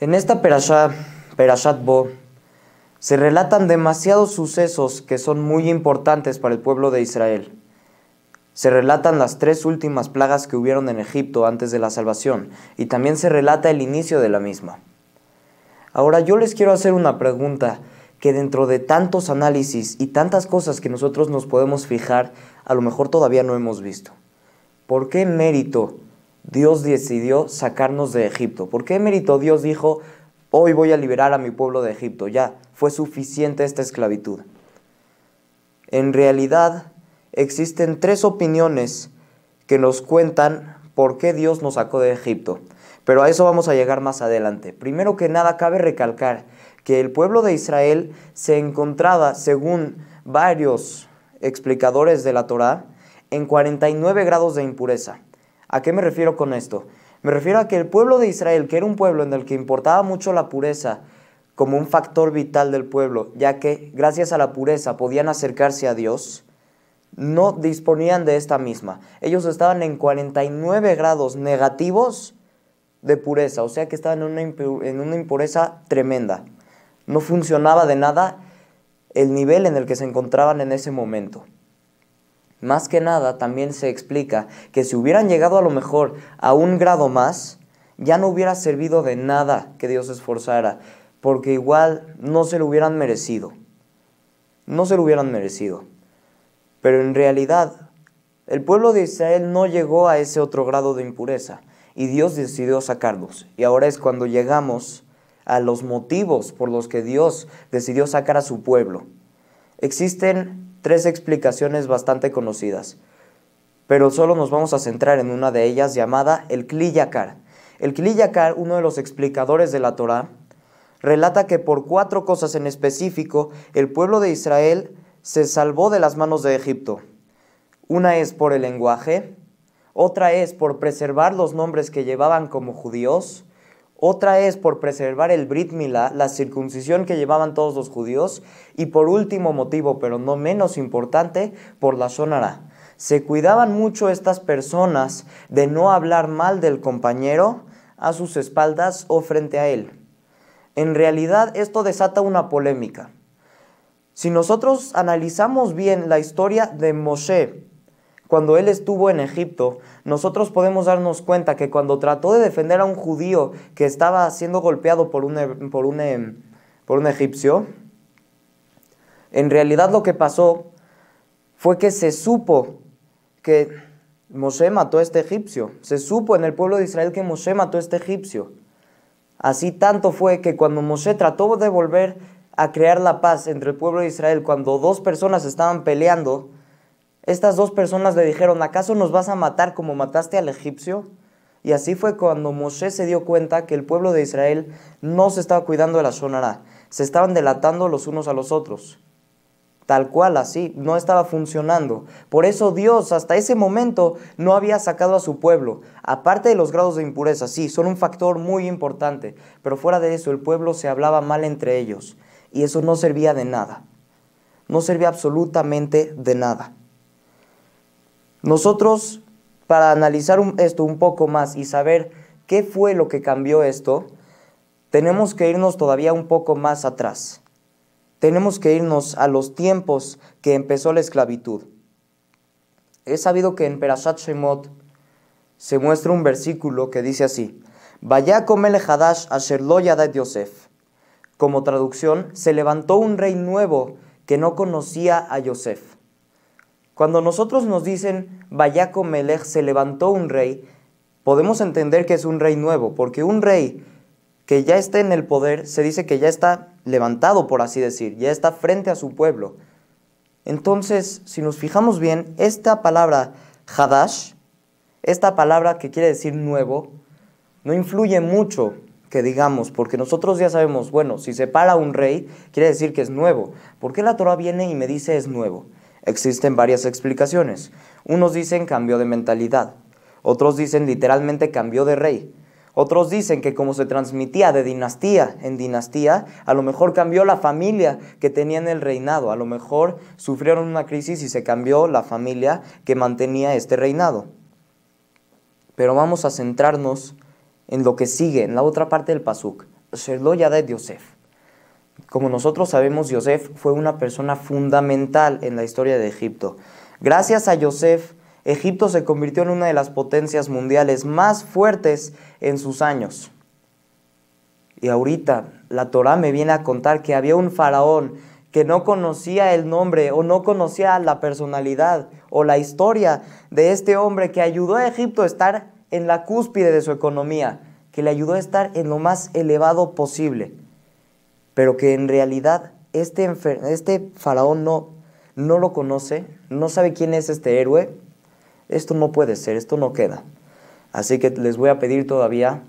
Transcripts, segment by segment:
En esta perashá, Perashat Bo, se relatan demasiados sucesos que son muy importantes para el pueblo de Israel. Se relatan las tres últimas plagas que hubieron en Egipto antes de la salvación y también se relata el inicio de la misma. Ahora yo les quiero hacer una pregunta que dentro de tantos análisis y tantas cosas que nosotros nos podemos fijar, a lo mejor todavía no hemos visto. ¿Por qué mérito Dios decidió sacarnos de Egipto. ¿Por qué mérito Dios dijo, hoy voy a liberar a mi pueblo de Egipto? Ya, fue suficiente esta esclavitud. En realidad, existen tres opiniones que nos cuentan por qué Dios nos sacó de Egipto. Pero a eso vamos a llegar más adelante. Primero que nada, cabe recalcar que el pueblo de Israel se encontraba, según varios explicadores de la Torá, en 49 grados de impureza. ¿A qué me refiero con esto? Me refiero a que el pueblo de Israel, que era un pueblo en el que importaba mucho la pureza como un factor vital del pueblo, ya que gracias a la pureza podían acercarse a Dios, no disponían de esta misma. Ellos estaban en 49 grados negativos de pureza, o sea que estaban en una, impureza tremenda. No funcionaba de nada el nivel en el que se encontraban en ese momento. Más que nada, también se explica que si hubieran llegado a lo mejor a un grado más, ya no hubiera servido de nada que Dios esforzara, porque igual no se lo hubieran merecido. No se lo hubieran merecido. Pero en realidad, el pueblo de Israel no llegó a ese otro grado de impureza y Dios decidió sacarlos. Y ahora es cuando llegamos a los motivos por los que Dios decidió sacar a su pueblo. Existen tres explicaciones bastante conocidas, pero solo nos vamos a centrar en una de ellas llamada el Kliyakar. El Kliyakar, uno de los explicadores de la Torá, relata que por cuatro cosas en específico el pueblo de Israel se salvó de las manos de Egipto. Una es por el lenguaje, otra es por preservar los nombres que llevaban como judíos, otra es por preservar el Brit Milá, la circuncisión que llevaban todos los judíos. Y por último motivo, pero no menos importante, por la sonará. Se cuidaban mucho estas personas de no hablar mal del compañero a sus espaldas o frente a él. En realidad esto desata una polémica. Si nosotros analizamos bien la historia de Moshe cuando él estuvo en Egipto, nosotros podemos darnos cuenta que cuando trató de defender a un judío que estaba siendo golpeado por un, por un, em, por un egipcio, en realidad lo que pasó fue que se supo que Moshe mató a este egipcio. Se supo en el pueblo de Israel que Moshe mató a este egipcio. Así tanto fue que cuando Moshe trató de volver a crear la paz entre el pueblo de Israel, cuando dos personas estaban peleando, estas dos personas le dijeron, ¿acaso nos vas a matar como mataste al egipcio? Y así fue cuando Moshe se dio cuenta que el pueblo de Israel no se estaba cuidando de la sonará, se estaban delatando los unos a los otros. Tal cual así, no estaba funcionando. Por eso Dios hasta ese momento no había sacado a su pueblo. Aparte de los grados de impureza, sí, son un factor muy importante, pero fuera de eso el pueblo se hablaba mal entre ellos y eso no servía de nada. No servía absolutamente de nada. Nosotros, para analizar esto un poco más y saber qué fue lo que cambió esto, tenemos que irnos todavía un poco más atrás. Tenemos que irnos a los tiempos que empezó la esclavitud. He sabido que en Perashat Shemot se muestra un versículo que dice así: Vaya el Hadash a lo Yosef. Como traducción, se levantó un rey nuevo que no conocía a Yosef. Cuando nosotros nos dicen, Bayako Melech se levantó un rey, podemos entender que es un rey nuevo, porque un rey que ya está en el poder se dice que ya está levantado, por así decir, ya está frente a su pueblo. Entonces, si nos fijamos bien, esta palabra Hadash, esta palabra que quiere decir nuevo, no influye mucho que digamos, porque nosotros ya sabemos, bueno, si se para un rey, quiere decir que es nuevo. ¿Por qué la Torah viene y me dice es nuevo? Existen varias explicaciones. Unos dicen cambio de mentalidad, otros dicen literalmente cambió de rey, otros dicen que como se transmitía de dinastía en dinastía, a lo mejor cambió la familia que tenía en el reinado, a lo mejor sufrieron una crisis y se cambió la familia que mantenía este reinado. Pero vamos a centrarnos en lo que sigue, en la otra parte del pasuk. Sherlo de Yosef. Como nosotros sabemos, Yosef fue una persona fundamental en la historia de Egipto. Gracias a Yosef, Egipto se convirtió en una de las potencias mundiales más fuertes en sus años. Y ahorita la Torá me viene a contar que había un faraón que no conocía el nombre o no conocía la personalidad o la historia de este hombre que ayudó a Egipto a estar en la cúspide de su economía, que le ayudó a estar en lo más elevado posible pero que en realidad este, este faraón no, no lo conoce, no sabe quién es este héroe, esto no puede ser, esto no queda. Así que les voy a pedir todavía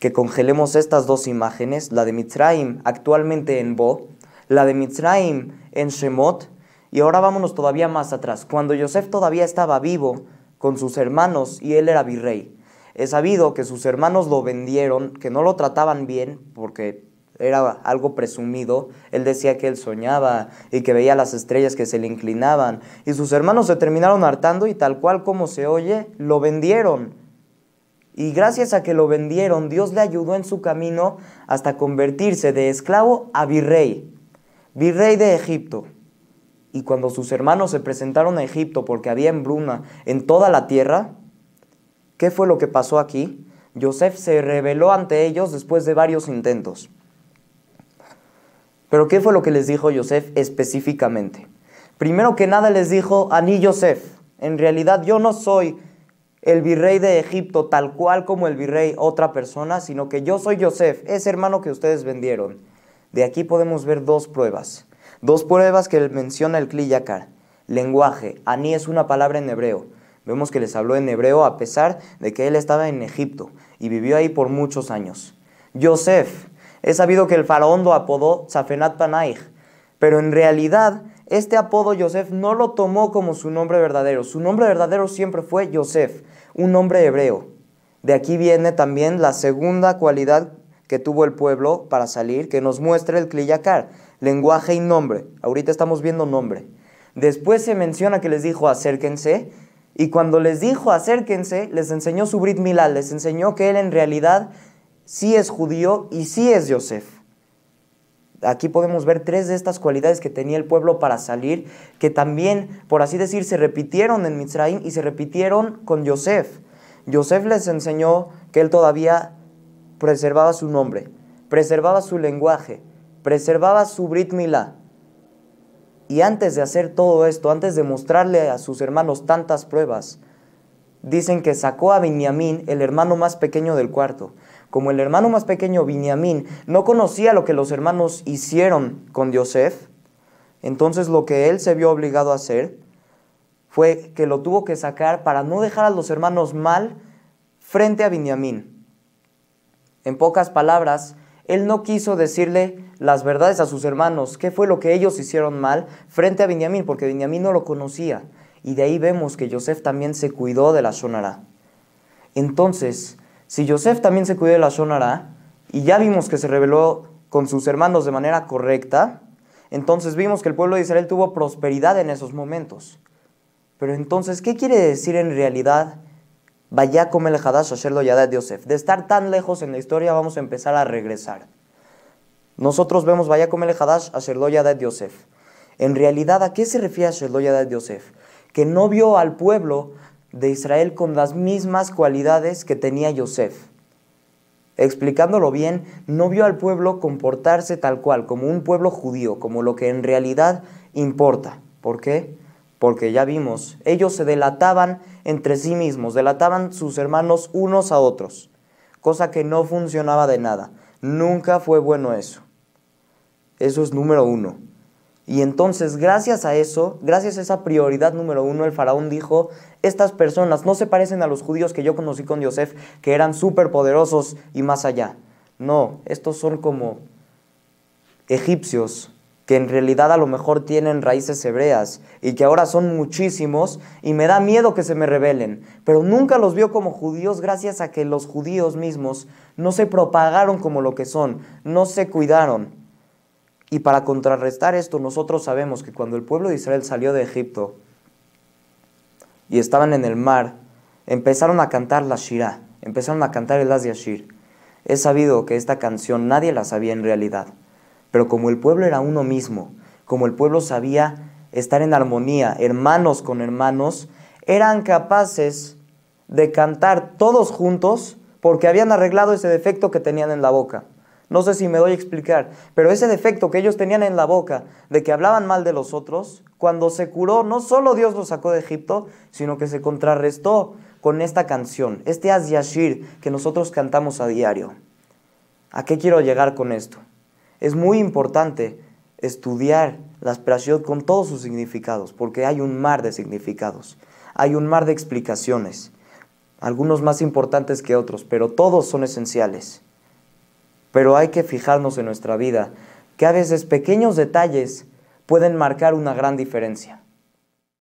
que congelemos estas dos imágenes, la de Mitzrayim actualmente en Bo, la de Mitzrayim en Shemot, y ahora vámonos todavía más atrás, cuando Yosef todavía estaba vivo con sus hermanos y él era virrey. he sabido que sus hermanos lo vendieron, que no lo trataban bien, porque era algo presumido, él decía que él soñaba y que veía las estrellas que se le inclinaban, y sus hermanos se terminaron hartando y tal cual como se oye, lo vendieron. Y gracias a que lo vendieron, Dios le ayudó en su camino hasta convertirse de esclavo a virrey, virrey de Egipto. Y cuando sus hermanos se presentaron a Egipto porque había embruna en toda la tierra, ¿qué fue lo que pasó aquí? Joseph se rebeló ante ellos después de varios intentos. Pero ¿qué fue lo que les dijo Yosef específicamente? Primero que nada les dijo, Aní Yosef, en realidad yo no soy el virrey de Egipto tal cual como el virrey otra persona, sino que yo soy Yosef, ese hermano que ustedes vendieron. De aquí podemos ver dos pruebas, dos pruebas que menciona el Kliyakar. Lenguaje, Aní es una palabra en hebreo. Vemos que les habló en hebreo a pesar de que él estaba en Egipto y vivió ahí por muchos años. Yosef, es sabido que el faraón lo apodó Zafenat Panaich, pero en realidad este apodo Yosef no lo tomó como su nombre verdadero. Su nombre verdadero siempre fue Yosef, un nombre hebreo. De aquí viene también la segunda cualidad que tuvo el pueblo para salir, que nos muestra el Kliyakar, lenguaje y nombre. Ahorita estamos viendo nombre. Después se menciona que les dijo acérquense, y cuando les dijo acérquense, les enseñó su Brit Milá, les enseñó que él en realidad sí es judío y sí es Yosef. Aquí podemos ver tres de estas cualidades que tenía el pueblo para salir, que también, por así decir, se repitieron en Mitzrayim y se repitieron con Yosef. Yosef les enseñó que él todavía preservaba su nombre, preservaba su lenguaje, preservaba su Brit Milá. Y antes de hacer todo esto, antes de mostrarle a sus hermanos tantas pruebas, dicen que sacó a Benjamín, el hermano más pequeño del cuarto, como el hermano más pequeño, Biniamín, no conocía lo que los hermanos hicieron con Yosef, entonces lo que él se vio obligado a hacer fue que lo tuvo que sacar para no dejar a los hermanos mal frente a Biniamín. En pocas palabras, él no quiso decirle las verdades a sus hermanos, qué fue lo que ellos hicieron mal frente a Binyamin, porque Binyamin no lo conocía. Y de ahí vemos que Yosef también se cuidó de la Shonara. Entonces, si Yosef también se cuidó de la Shonara, y ya vimos que se rebeló con sus hermanos de manera correcta, entonces vimos que el pueblo de Israel tuvo prosperidad en esos momentos. Pero entonces, ¿qué quiere decir en realidad vaya como el Hadash Asher ya de Yosef? De estar tan lejos en la historia, vamos a empezar a regresar. Nosotros vemos vaya como el Hadash Asher ya de Yosef. En realidad, ¿a qué se refiere Asher ya de Yosef? Que no vio al pueblo de Israel con las mismas cualidades que tenía Yosef. Explicándolo bien, no vio al pueblo comportarse tal cual, como un pueblo judío, como lo que en realidad importa. ¿Por qué? Porque ya vimos, ellos se delataban entre sí mismos, delataban sus hermanos unos a otros, cosa que no funcionaba de nada. Nunca fue bueno eso. Eso es número uno. Y entonces, gracias a eso, gracias a esa prioridad número uno, el faraón dijo, estas personas no se parecen a los judíos que yo conocí con Yosef, que eran súper poderosos y más allá. No, estos son como egipcios, que en realidad a lo mejor tienen raíces hebreas y que ahora son muchísimos y me da miedo que se me rebelen, pero nunca los vio como judíos gracias a que los judíos mismos no se propagaron como lo que son, no se cuidaron. Y para contrarrestar esto, nosotros sabemos que cuando el pueblo de Israel salió de Egipto y estaban en el mar, empezaron a cantar la Shirah, empezaron a cantar el As Yashir. Es sabido que esta canción nadie la sabía en realidad, pero como el pueblo era uno mismo, como el pueblo sabía estar en armonía, hermanos con hermanos, eran capaces de cantar todos juntos porque habían arreglado ese defecto que tenían en la boca. No sé si me doy a explicar, pero ese defecto que ellos tenían en la boca de que hablaban mal de los otros, cuando se curó, no solo Dios los sacó de Egipto, sino que se contrarrestó con esta canción, este Yashir que nosotros cantamos a diario. ¿A qué quiero llegar con esto? Es muy importante estudiar la aspiración con todos sus significados, porque hay un mar de significados, hay un mar de explicaciones, algunos más importantes que otros, pero todos son esenciales pero hay que fijarnos en nuestra vida, que a veces pequeños detalles pueden marcar una gran diferencia.